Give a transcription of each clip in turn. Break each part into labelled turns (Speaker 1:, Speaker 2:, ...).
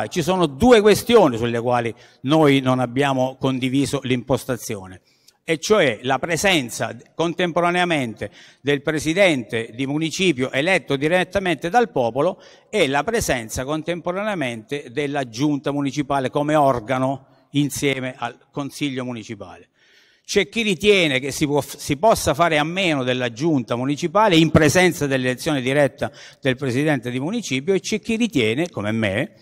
Speaker 1: Ah, ci sono due questioni sulle quali noi non abbiamo condiviso l'impostazione e cioè la presenza contemporaneamente del presidente di municipio eletto direttamente dal popolo e la presenza contemporaneamente della giunta municipale come organo insieme al consiglio municipale. C'è chi ritiene che si, può, si, possa fare a meno della giunta municipale in presenza dell'elezione diretta del presidente di municipio e c'è chi ritiene, come me,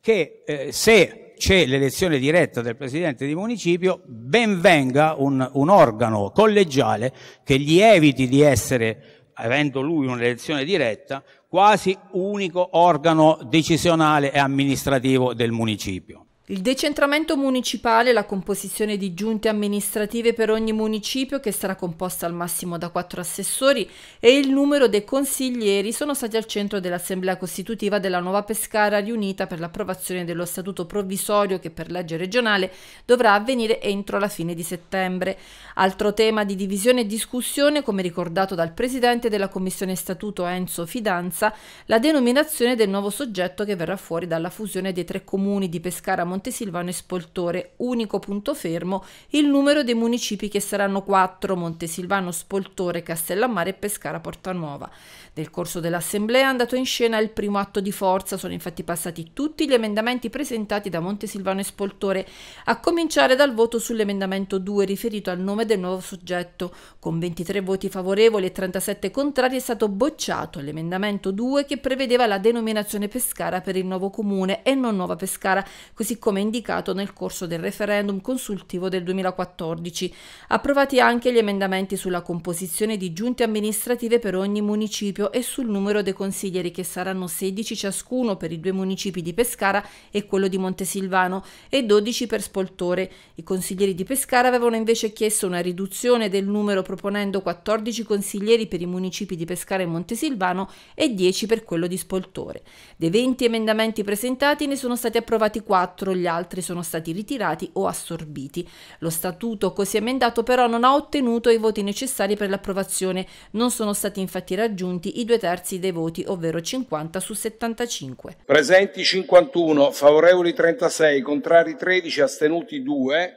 Speaker 1: che eh, se c'è l'elezione diretta del presidente di municipio, ben venga un, un organo collegiale che gli eviti di essere, avendo lui un'elezione diretta, quasi unico organo decisionale e amministrativo del municipio.
Speaker 2: Il decentramento municipale, la composizione di giunte amministrative per ogni municipio, che sarà composta al massimo da quattro assessori, e il numero dei consiglieri sono stati al centro dell'Assemblea Costitutiva della Nuova Pescara riunita per l'approvazione dello statuto provvisorio che per legge regionale dovrà avvenire entro la fine di settembre. Altro tema di divisione e discussione, come ricordato dal Presidente della Commissione Statuto Enzo Fidanza, la denominazione del nuovo soggetto che verrà fuori dalla fusione dei tre comuni di Pescara, Montenegro Silvano e Spoltore, unico punto fermo il numero dei municipi che saranno 4, Montesilvano, Spoltore, Castellammare e Pescara Porta Nuova. Nel corso dell'assemblea è andato in scena il primo atto di forza, sono infatti passati tutti gli emendamenti presentati da Montesilvano e Spoltore, a cominciare dal voto sull'emendamento 2 riferito al nome del nuovo soggetto. Con 23 voti favorevoli e 37 contrari è stato bocciato l'emendamento 2 che prevedeva la denominazione Pescara per il nuovo comune e non Nuova Pescara, così come come indicato nel corso del referendum consultivo del 2014. Approvati anche gli emendamenti sulla composizione di giunte amministrative per ogni municipio e sul numero dei consiglieri che saranno 16 ciascuno per i due municipi di Pescara e quello di Montesilvano e 12 per Spoltore. I consiglieri di Pescara avevano invece chiesto una riduzione del numero proponendo 14 consiglieri per i municipi di Pescara e Montesilvano e 10 per quello di Spoltore. Dei 20 emendamenti presentati ne sono stati approvati 4, gli altri sono stati ritirati o assorbiti. Lo statuto così emendato però non ha ottenuto i voti necessari per l'approvazione, non sono stati infatti raggiunti i due terzi dei voti, ovvero 50 su 75.
Speaker 3: Presenti 51, favorevoli 36, contrari 13, astenuti 2.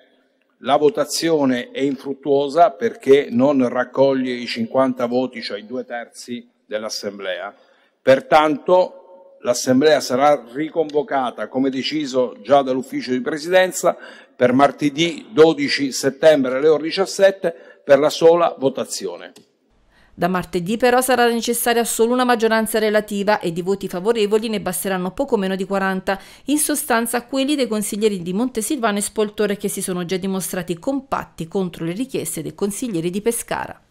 Speaker 3: La votazione è infruttuosa perché non raccoglie i 50 voti, cioè i due terzi dell'Assemblea. Pertanto l'Assemblea sarà riconvocata, come deciso già dall'Ufficio di Presidenza, per martedì 12 settembre alle ore 17 per la sola votazione.
Speaker 2: Da martedì però sarà necessaria solo una maggioranza relativa e di voti favorevoli ne basteranno poco meno di 40, in sostanza quelli dei consiglieri di Montesilvano e Spoltore che si sono già dimostrati compatti contro le richieste dei consiglieri di Pescara.